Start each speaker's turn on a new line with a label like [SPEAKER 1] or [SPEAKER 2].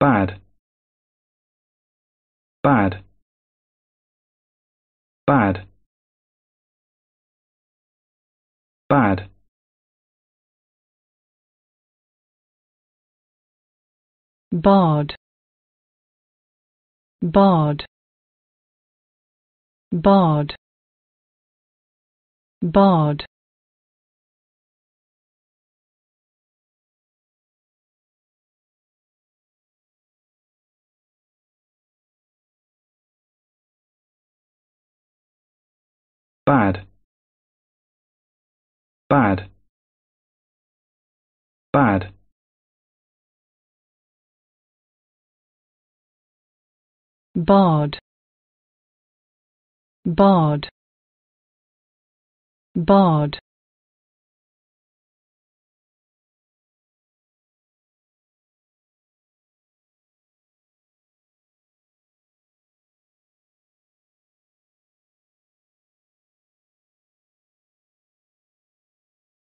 [SPEAKER 1] bad bad bad bad barred barred barred barred bad bad bad Bad. Bad. Bad.